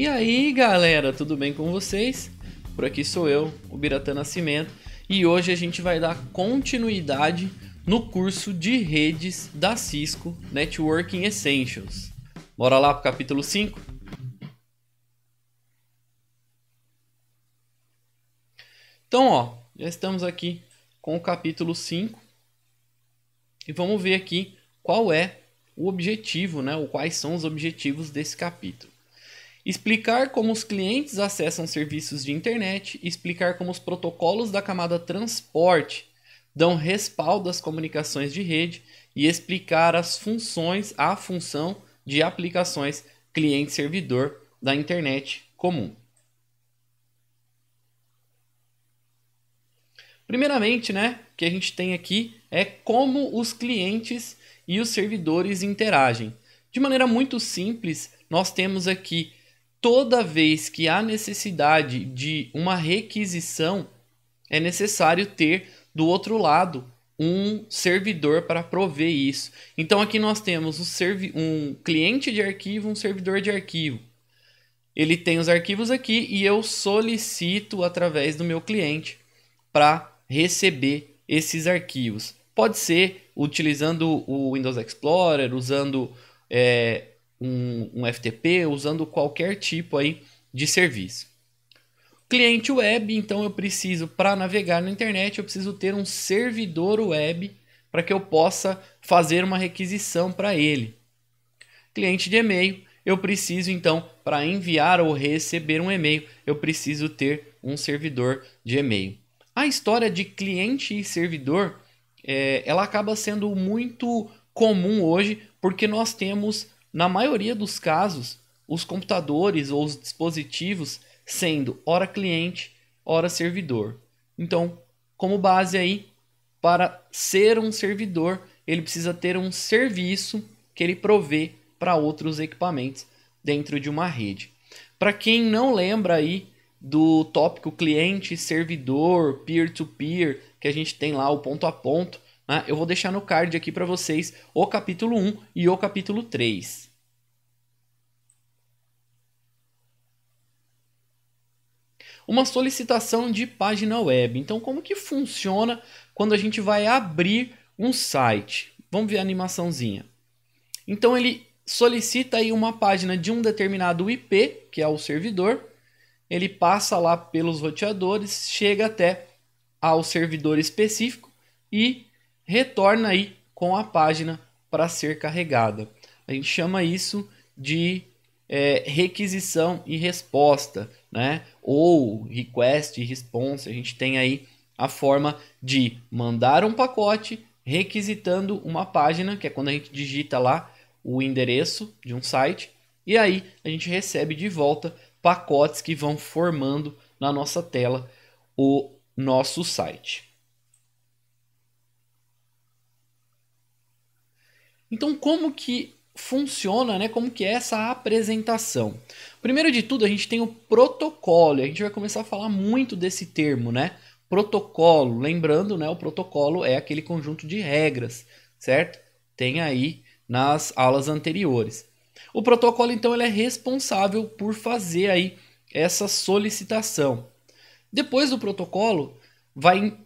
E aí galera, tudo bem com vocês? Por aqui sou eu, o Biratã Nascimento, e hoje a gente vai dar continuidade no curso de redes da Cisco Networking Essentials. Bora lá para o capítulo 5? Então, ó, já estamos aqui com o capítulo 5 e vamos ver aqui qual é o objetivo, né? Ou quais são os objetivos desse capítulo. Explicar como os clientes acessam serviços de internet, explicar como os protocolos da camada transporte dão respaldo às comunicações de rede e explicar as funções, a função de aplicações cliente-servidor da internet comum. Primeiramente, né, o que a gente tem aqui é como os clientes e os servidores interagem. De maneira muito simples, nós temos aqui toda vez que há necessidade de uma requisição, é necessário ter do outro lado um servidor para prover isso. Então aqui nós temos um, um cliente de arquivo, um servidor de arquivo. Ele tem os arquivos aqui e eu solicito através do meu cliente para receber esses arquivos. Pode ser utilizando o Windows Explorer, usando é, um, um FTP usando qualquer tipo aí de serviço. Cliente web, então eu preciso, para navegar na internet, eu preciso ter um servidor web para que eu possa fazer uma requisição para ele. Cliente de e-mail, eu preciso então, para enviar ou receber um e-mail, eu preciso ter um servidor de e-mail. A história de cliente e servidor, é, ela acaba sendo muito comum hoje, porque nós temos na maioria dos casos, os computadores ou os dispositivos sendo hora cliente, hora servidor. Então, como base aí, para ser um servidor, ele precisa ter um serviço que ele provê para outros equipamentos dentro de uma rede. Para quem não lembra aí do tópico cliente, servidor, peer-to-peer, que a gente tem lá o ponto a ponto, né? eu vou deixar no card aqui para vocês o capítulo 1 e o capítulo 3. uma solicitação de página web. Então, como que funciona quando a gente vai abrir um site? Vamos ver a animaçãozinha. Então, ele solicita aí uma página de um determinado IP, que é o servidor. Ele passa lá pelos roteadores, chega até ao servidor específico e retorna aí com a página para ser carregada. A gente chama isso de é, requisição e resposta né? Ou request e response, a gente tem aí a forma de mandar um pacote requisitando uma página, que é quando a gente digita lá o endereço de um site, e aí a gente recebe de volta pacotes que vão formando na nossa tela o nosso site. Então, como que funciona, né? Como que é essa apresentação? Primeiro de tudo, a gente tem o protocolo. A gente vai começar a falar muito desse termo, né? Protocolo. Lembrando, né? O protocolo é aquele conjunto de regras, certo? Tem aí nas aulas anteriores. O protocolo, então, ele é responsável por fazer aí essa solicitação. Depois do protocolo, vai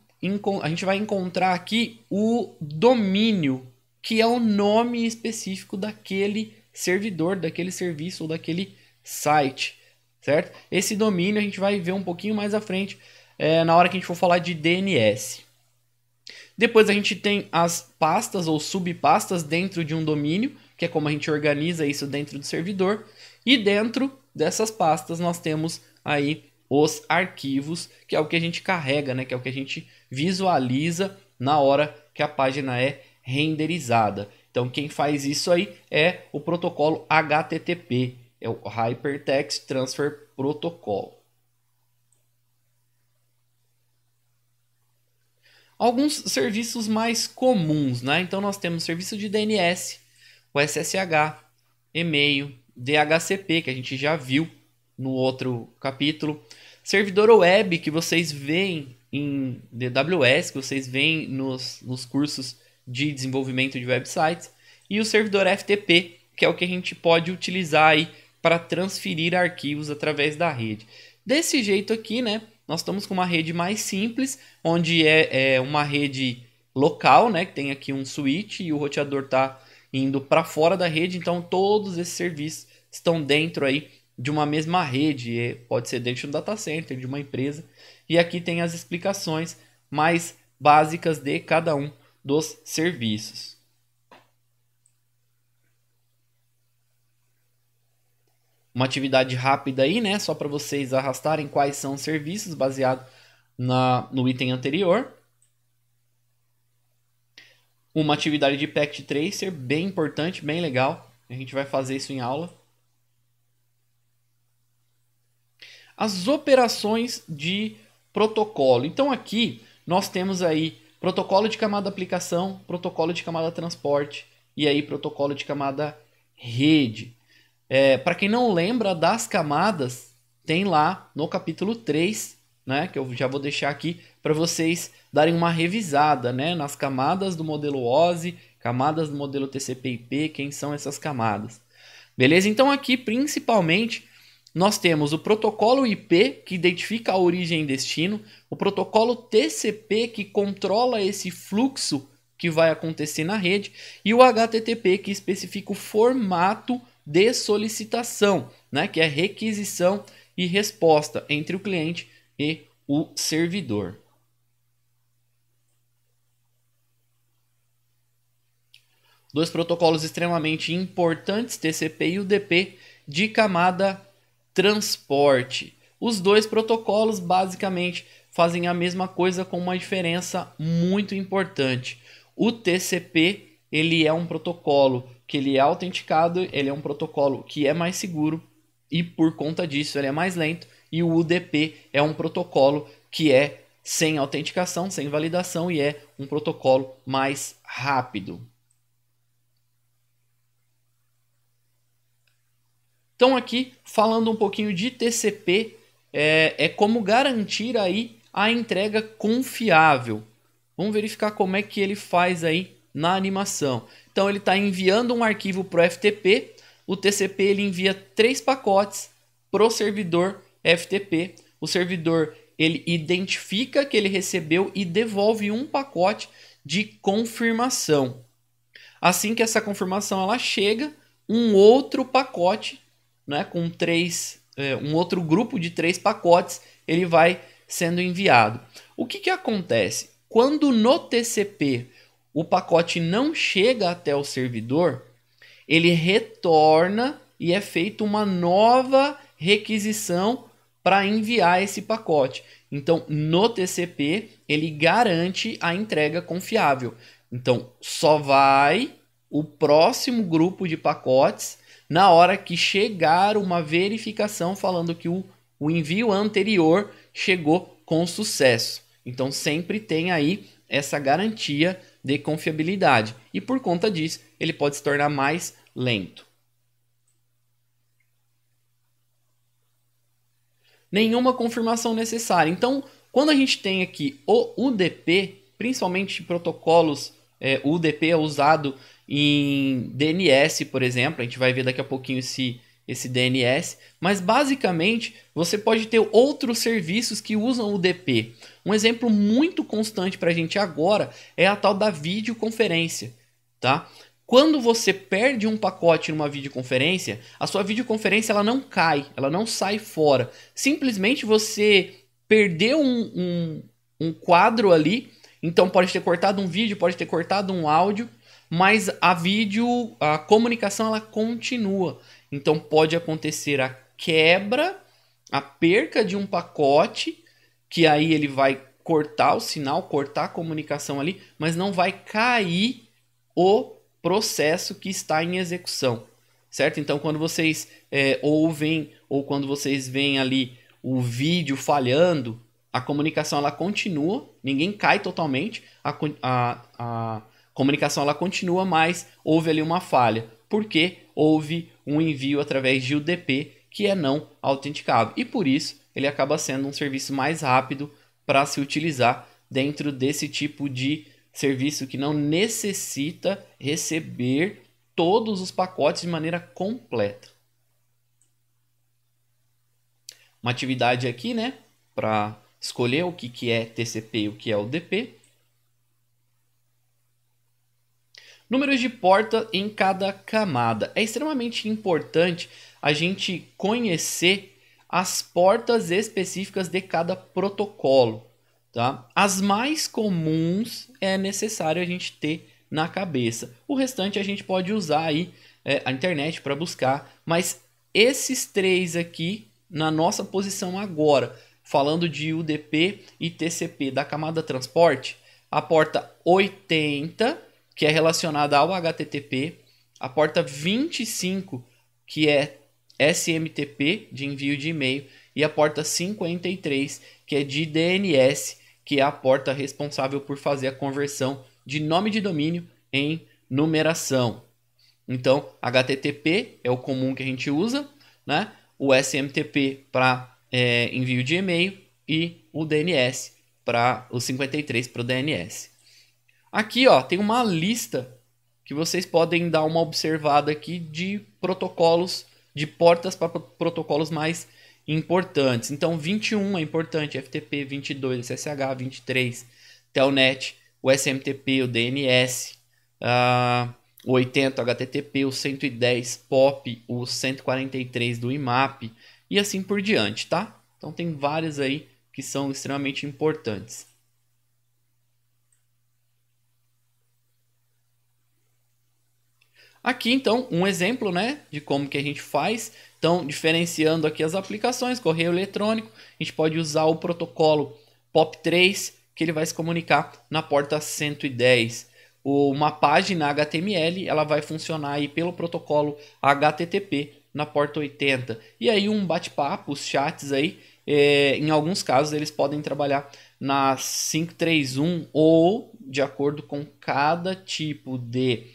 a gente vai encontrar aqui o domínio que é o nome específico daquele servidor, daquele serviço ou daquele site, certo? Esse domínio a gente vai ver um pouquinho mais à frente é, na hora que a gente for falar de DNS. Depois a gente tem as pastas ou subpastas dentro de um domínio, que é como a gente organiza isso dentro do servidor. E dentro dessas pastas nós temos aí os arquivos, que é o que a gente carrega, né? que é o que a gente visualiza na hora que a página é renderizada. Então quem faz isso aí é o protocolo HTTP, é o Hypertext Transfer Protocol. Alguns serviços mais comuns, né? Então nós temos serviço de DNS, o SSH, e-mail, DHCP, que a gente já viu no outro capítulo, servidor web que vocês veem em DWS, que vocês veem nos, nos cursos de desenvolvimento de websites, e o servidor FTP, que é o que a gente pode utilizar aí para transferir arquivos através da rede. Desse jeito aqui, né, nós estamos com uma rede mais simples, onde é, é uma rede local, né, que tem aqui um switch e o roteador está indo para fora da rede, então todos esses serviços estão dentro aí de uma mesma rede, é, pode ser dentro de um data center, de uma empresa, e aqui tem as explicações mais básicas de cada um dos serviços. Uma atividade rápida aí, né? Só para vocês arrastarem quais são os serviços baseado na, no item anterior. Uma atividade de Pact Tracer, bem importante, bem legal. A gente vai fazer isso em aula. As operações de protocolo. Então aqui nós temos aí Protocolo de camada aplicação, protocolo de camada transporte e aí protocolo de camada rede. É, Para quem não lembra das camadas, tem lá no capítulo 3, né, que eu já vou deixar aqui para vocês darem uma revisada né, nas camadas do modelo OSI, camadas do modelo TCP/IP, quem são essas camadas. Beleza? Então aqui principalmente nós temos o protocolo IP, que identifica a origem e destino, o protocolo TCP, que controla esse fluxo que vai acontecer na rede, e o HTTP, que especifica o formato de solicitação, né, que é requisição e resposta entre o cliente e o servidor. Dois protocolos extremamente importantes, TCP e UDP, de camada transporte. Os dois protocolos basicamente fazem a mesma coisa com uma diferença muito importante. O TCP, ele é um protocolo que ele é autenticado, ele é um protocolo que é mais seguro e por conta disso ele é mais lento, e o UDP é um protocolo que é sem autenticação, sem validação e é um protocolo mais rápido. Então aqui falando um pouquinho de TCP, é, é como garantir aí a entrega confiável. Vamos verificar como é que ele faz aí na animação. Então ele está enviando um arquivo para o FTP, o TCP ele envia três pacotes para o servidor FTP. O servidor ele identifica que ele recebeu e devolve um pacote de confirmação. Assim que essa confirmação ela chega, um outro pacote né, com três, é, um outro grupo de três pacotes, ele vai sendo enviado. O que, que acontece? Quando no TCP o pacote não chega até o servidor, ele retorna e é feita uma nova requisição para enviar esse pacote. Então, no TCP, ele garante a entrega confiável. Então, só vai o próximo grupo de pacotes na hora que chegar uma verificação falando que o, o envio anterior chegou com sucesso. Então sempre tem aí essa garantia de confiabilidade e por conta disso ele pode se tornar mais lento. Nenhuma confirmação necessária. Então, quando a gente tem aqui o UDP, principalmente protocolos é, o UDP é usado em DNS, por exemplo. A gente vai ver daqui a pouquinho esse, esse DNS. Mas basicamente você pode ter outros serviços que usam o UDP. Um exemplo muito constante para a gente agora é a tal da videoconferência. Tá? Quando você perde um pacote numa videoconferência, a sua videoconferência ela não cai, ela não sai fora. Simplesmente você perdeu um, um, um quadro ali então pode ter cortado um vídeo, pode ter cortado um áudio, mas a vídeo, a comunicação ela continua. Então pode acontecer a quebra, a perca de um pacote, que aí ele vai cortar o sinal, cortar a comunicação ali, mas não vai cair o processo que está em execução, certo? Então quando vocês é, ouvem ou quando vocês veem ali o vídeo falhando, a comunicação ela continua, ninguém cai totalmente, a, a, a comunicação ela continua, mas houve ali uma falha, porque houve um envio através de UDP que é não autenticado E por isso ele acaba sendo um serviço mais rápido para se utilizar dentro desse tipo de serviço que não necessita receber todos os pacotes de maneira completa. Uma atividade aqui, né, para escolher o que, que é TCP e o que é UDP. Números de porta em cada camada. É extremamente importante a gente conhecer as portas específicas de cada protocolo. Tá? As mais comuns é necessário a gente ter na cabeça. O restante a gente pode usar aí é, a internet para buscar, mas esses três aqui na nossa posição agora falando de UDP e TCP da camada transporte, a porta 80, que é relacionada ao HTTP, a porta 25, que é SMTP de envio de e-mail, e a porta 53, que é de DNS, que é a porta responsável por fazer a conversão de nome de domínio em numeração. Então, HTTP é o comum que a gente usa, né? O SMTP para é, envio de e-mail e o DNS para o 53 para o DNS. Aqui ó, tem uma lista que vocês podem dar uma observada aqui de protocolos, de portas para protocolos mais importantes. Então 21 é importante, FTP, 22 SSH, 23 Telnet, o SMTP, o DNS, uh, ah, o 80 HTTP, o 110 POP, o 143 do IMAP, e assim por diante, tá? Então tem várias aí que são extremamente importantes. Aqui então um exemplo, né, de como que a gente faz. Então, diferenciando aqui as aplicações, correio eletrônico, a gente pode usar o protocolo POP3, que ele vai se comunicar na porta 110. Uma página HTML, ela vai funcionar aí pelo protocolo HTTP, na porta 80. E aí um bate-papo, os chats aí, é, em alguns casos eles podem trabalhar na 531 ou de acordo com cada tipo de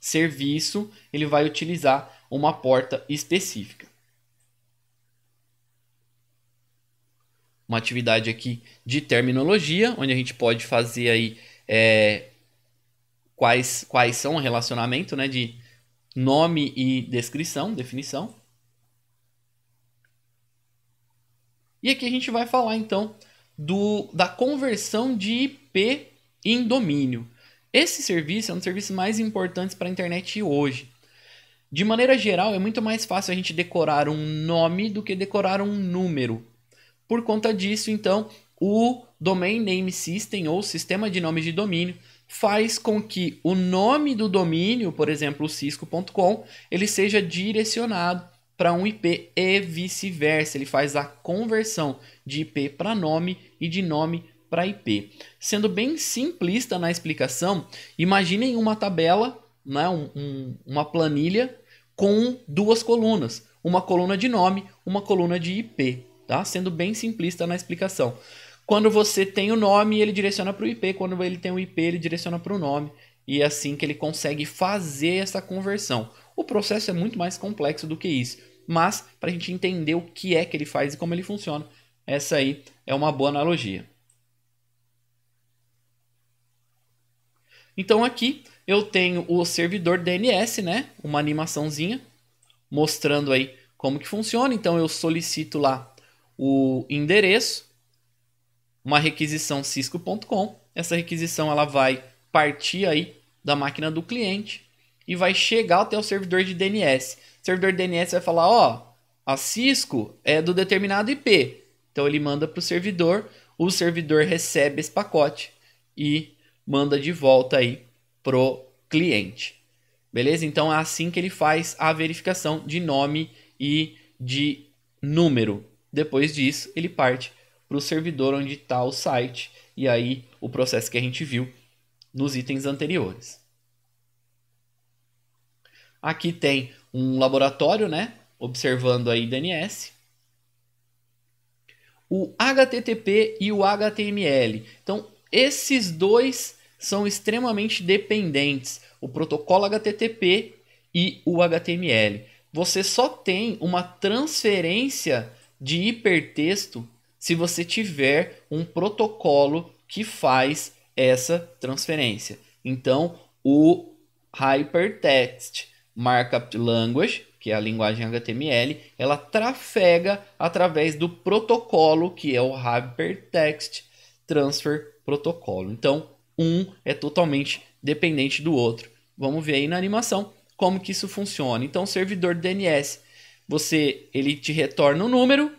serviço, ele vai utilizar uma porta específica. Uma atividade aqui de terminologia, onde a gente pode fazer aí é, quais, quais são o relacionamento né, de nome e descrição, definição. E aqui a gente vai falar então do, da conversão de IP em domínio. Esse serviço é um dos serviços mais importantes para a internet hoje. De maneira geral, é muito mais fácil a gente decorar um nome do que decorar um número. Por conta disso, então, o Domain Name System ou Sistema de Nomes de Domínio faz com que o nome do domínio, por exemplo, o cisco.com, ele seja direcionado para um IP e vice-versa. Ele faz a conversão de IP para nome e de nome para IP. Sendo bem simplista na explicação, imaginem uma tabela, né, um, um, uma planilha com duas colunas, uma coluna de nome, uma coluna de IP, tá? Sendo bem simplista na explicação. Quando você tem o nome, ele direciona para o IP. Quando ele tem o IP, ele direciona para o nome. E é assim que ele consegue fazer essa conversão. O processo é muito mais complexo do que isso. Mas, para a gente entender o que é que ele faz e como ele funciona, essa aí é uma boa analogia. Então aqui eu tenho o servidor DNS, né? Uma animaçãozinha mostrando aí como que funciona. Então eu solicito lá o endereço uma requisição cisco.com. Essa requisição ela vai partir aí da máquina do cliente e vai chegar até o servidor de DNS. O servidor de DNS vai falar, ó, a Cisco é do determinado IP. Então ele manda para o servidor, o servidor recebe esse pacote e manda de volta aí pro cliente. Beleza? Então é assim que ele faz a verificação de nome e de número. Depois disso, ele parte para o servidor onde está o site e aí o processo que a gente viu nos itens anteriores. Aqui tem um laboratório, né, observando aí DNS. O HTTP e o HTML. Então, esses dois são extremamente dependentes, o protocolo HTTP e o HTML. Você só tem uma transferência de hipertexto se você tiver um protocolo que faz essa transferência. Então, o Hypertext Markup Language, que é a linguagem HTML, ela trafega através do protocolo que é o Hypertext Transfer Protocol. Então, um é totalmente dependente do outro. Vamos ver aí na animação como que isso funciona. Então, servidor DNS, você ele te retorna o um número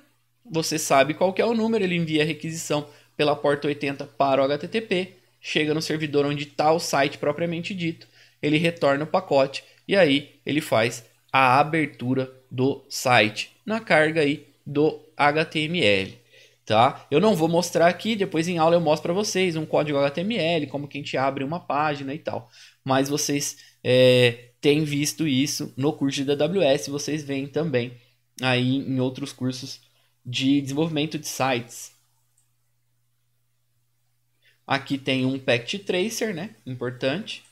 você sabe qual que é o número, ele envia a requisição pela porta 80 para o HTTP, chega no servidor onde está o site propriamente dito, ele retorna o pacote e aí ele faz a abertura do site na carga aí do HTML, tá? Eu não vou mostrar aqui, depois em aula eu mostro para vocês um código HTML, como que a gente abre uma página e tal. Mas vocês é, têm visto isso no curso de AWS, vocês veem também aí em outros cursos de desenvolvimento de sites. Aqui tem um Pact Tracer, né? Importante.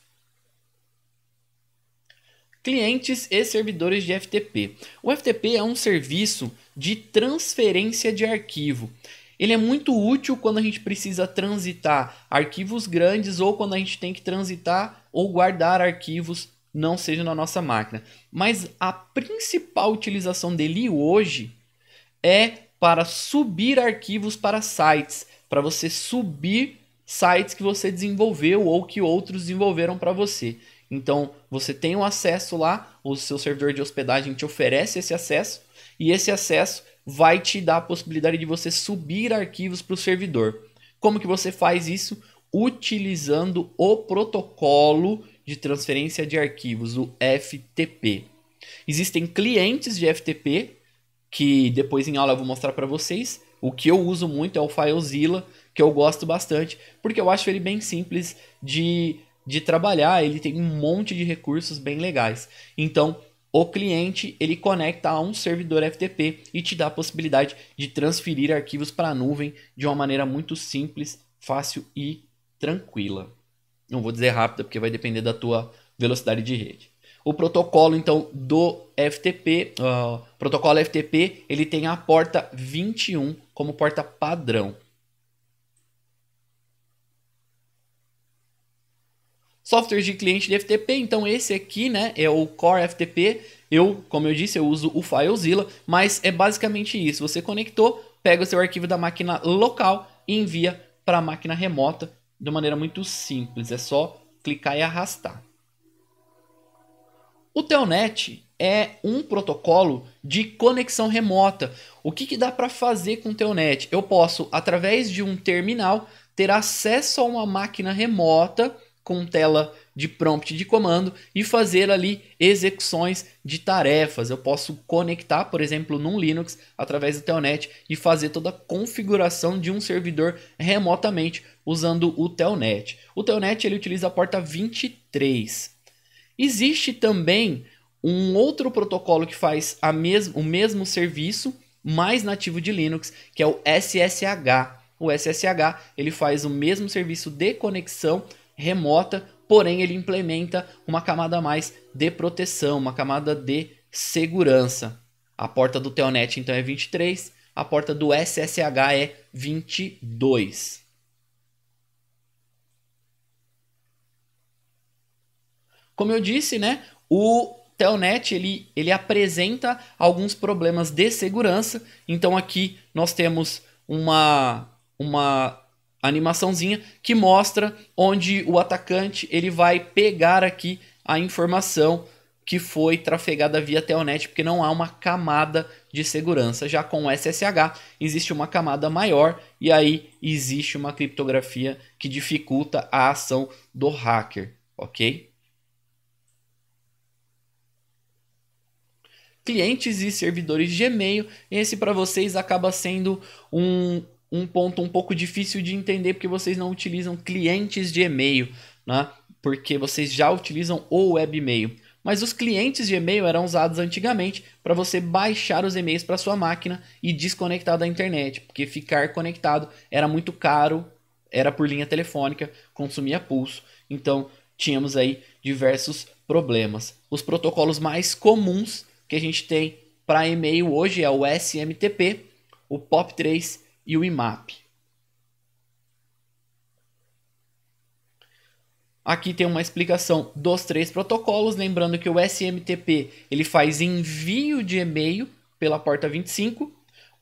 Clientes e servidores de FTP. O FTP é um serviço de transferência de arquivo. Ele é muito útil quando a gente precisa transitar arquivos grandes ou quando a gente tem que transitar ou guardar arquivos não seja na nossa máquina. Mas a principal utilização dele hoje é para subir arquivos para sites, para você subir sites que você desenvolveu ou que outros desenvolveram para você. Então, você tem um acesso lá, o seu servidor de hospedagem te oferece esse acesso e esse acesso vai te dar a possibilidade de você subir arquivos para o servidor. Como que você faz isso? Utilizando o protocolo de transferência de arquivos, o FTP. Existem clientes de FTP que depois em aula eu vou mostrar para vocês. O que eu uso muito é o FileZilla, que eu gosto bastante, porque eu acho ele bem simples de, de trabalhar, ele tem um monte de recursos bem legais. Então, o cliente ele conecta a um servidor FTP e te dá a possibilidade de transferir arquivos para a nuvem de uma maneira muito simples, fácil e tranquila. Não vou dizer rápida, porque vai depender da tua velocidade de rede. O protocolo então do FTP, uh, protocolo FTP, ele tem a porta 21 como porta padrão. Software de cliente de FTP, então esse aqui, né, é o Core FTP. Eu, como eu disse, eu uso o FileZilla, mas é basicamente isso. Você conectou, pega o seu arquivo da máquina local e envia para a máquina remota de maneira muito simples. É só clicar e arrastar. O Telnet é um protocolo de conexão remota. O que, que dá para fazer com o Telnet? Eu posso, através de um terminal, ter acesso a uma máquina remota com tela de prompt de comando e fazer ali execuções de tarefas. Eu posso conectar, por exemplo, num Linux através do Telnet e fazer toda a configuração de um servidor remotamente usando o Telnet. O Telnet ele utiliza a porta 23. Existe também um outro protocolo que faz a mes o mesmo serviço, mais nativo de Linux, que é o SSH. O SSH ele faz o mesmo serviço de conexão remota, porém ele implementa uma camada a mais de proteção, uma camada de segurança. A porta do Telnet então é 23, a porta do SSH é 22. Como eu disse, né, o Telnet ele, ele apresenta alguns problemas de segurança. Então aqui nós temos uma, uma animaçãozinha que mostra onde o atacante ele vai pegar aqui a informação que foi trafegada via Telnet, porque não há uma camada de segurança. Já com o SSH existe uma camada maior e aí existe uma criptografia que dificulta a ação do hacker, ok? clientes e servidores de e-mail. Esse para vocês acaba sendo um, um ponto um pouco difícil de entender porque vocês não utilizam clientes de e-mail, né? porque vocês já utilizam o webmail. Mas os clientes de e-mail eram usados antigamente para você baixar os e-mails para sua máquina e desconectar da internet, porque ficar conectado era muito caro, era por linha telefônica, consumia pulso. Então, tínhamos aí diversos problemas. Os protocolos mais comuns que a gente tem para e-mail hoje é o SMTP, o POP3 e o IMAP. Aqui tem uma explicação dos três protocolos, lembrando que o SMTP ele faz envio de e-mail pela porta 25,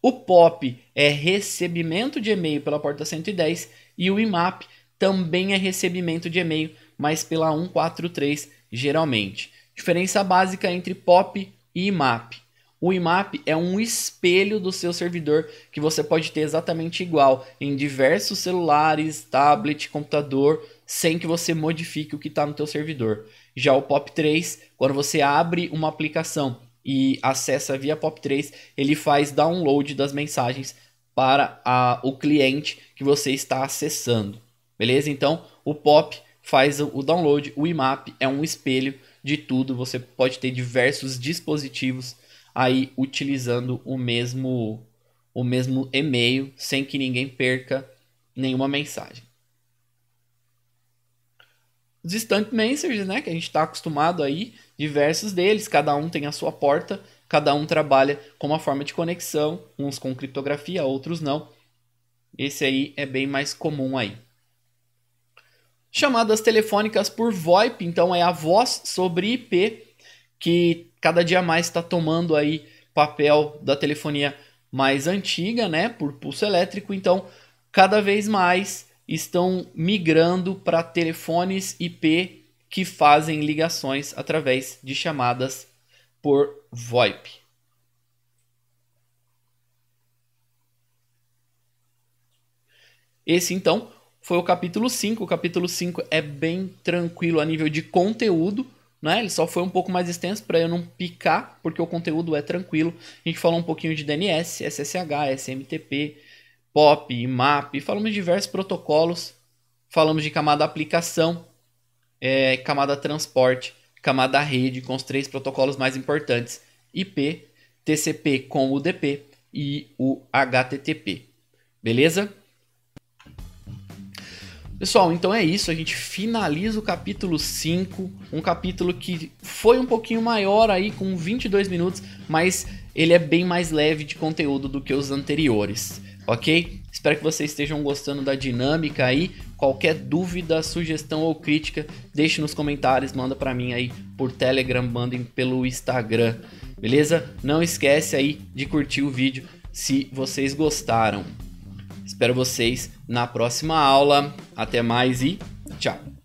o POP é recebimento de e-mail pela porta 110 e o IMAP também é recebimento de e-mail, mas pela 143 geralmente. Diferença básica entre POP IMAP. O IMAP é um espelho do seu servidor que você pode ter exatamente igual em diversos celulares, tablet, computador, sem que você modifique o que está no seu servidor. Já o POP3, quando você abre uma aplicação e acessa via POP3, ele faz download das mensagens para a, o cliente que você está acessando. Beleza? Então, o POP faz o download, o IMAP é um espelho de tudo, você pode ter diversos dispositivos aí utilizando o mesmo o mesmo e-mail sem que ninguém perca nenhuma mensagem. Os instant messages, né, que a gente está acostumado aí, diversos deles, cada um tem a sua porta, cada um trabalha com uma forma de conexão, uns com criptografia, outros não. Esse aí é bem mais comum aí. Chamadas telefônicas por VoIP, então é a voz sobre IP que cada dia mais está tomando aí papel da telefonia mais antiga, né, por pulso elétrico. Então, cada vez mais estão migrando para telefones IP que fazem ligações através de chamadas por VoIP. Esse então foi o capítulo 5. O capítulo 5 é bem tranquilo a nível de conteúdo, né? Ele só foi um pouco mais extenso para eu não picar, porque o conteúdo é tranquilo. A gente falou um pouquinho de DNS, SSH, SMTP, POP, MAP, falamos de diversos protocolos, falamos de camada aplicação, é, camada transporte, camada rede, com os três protocolos mais importantes, IP, TCP com UDP e o HTTP. Beleza? Pessoal, então é isso. A gente finaliza o capítulo 5. Um capítulo que foi um pouquinho maior aí, com 22 minutos, mas ele é bem mais leve de conteúdo do que os anteriores, ok? Espero que vocês estejam gostando da dinâmica aí. Qualquer dúvida, sugestão ou crítica, deixe nos comentários, manda para mim aí por Telegram, mandem pelo Instagram, beleza? Não esquece aí de curtir o vídeo se vocês gostaram. Espero vocês na próxima aula. Até mais e tchau!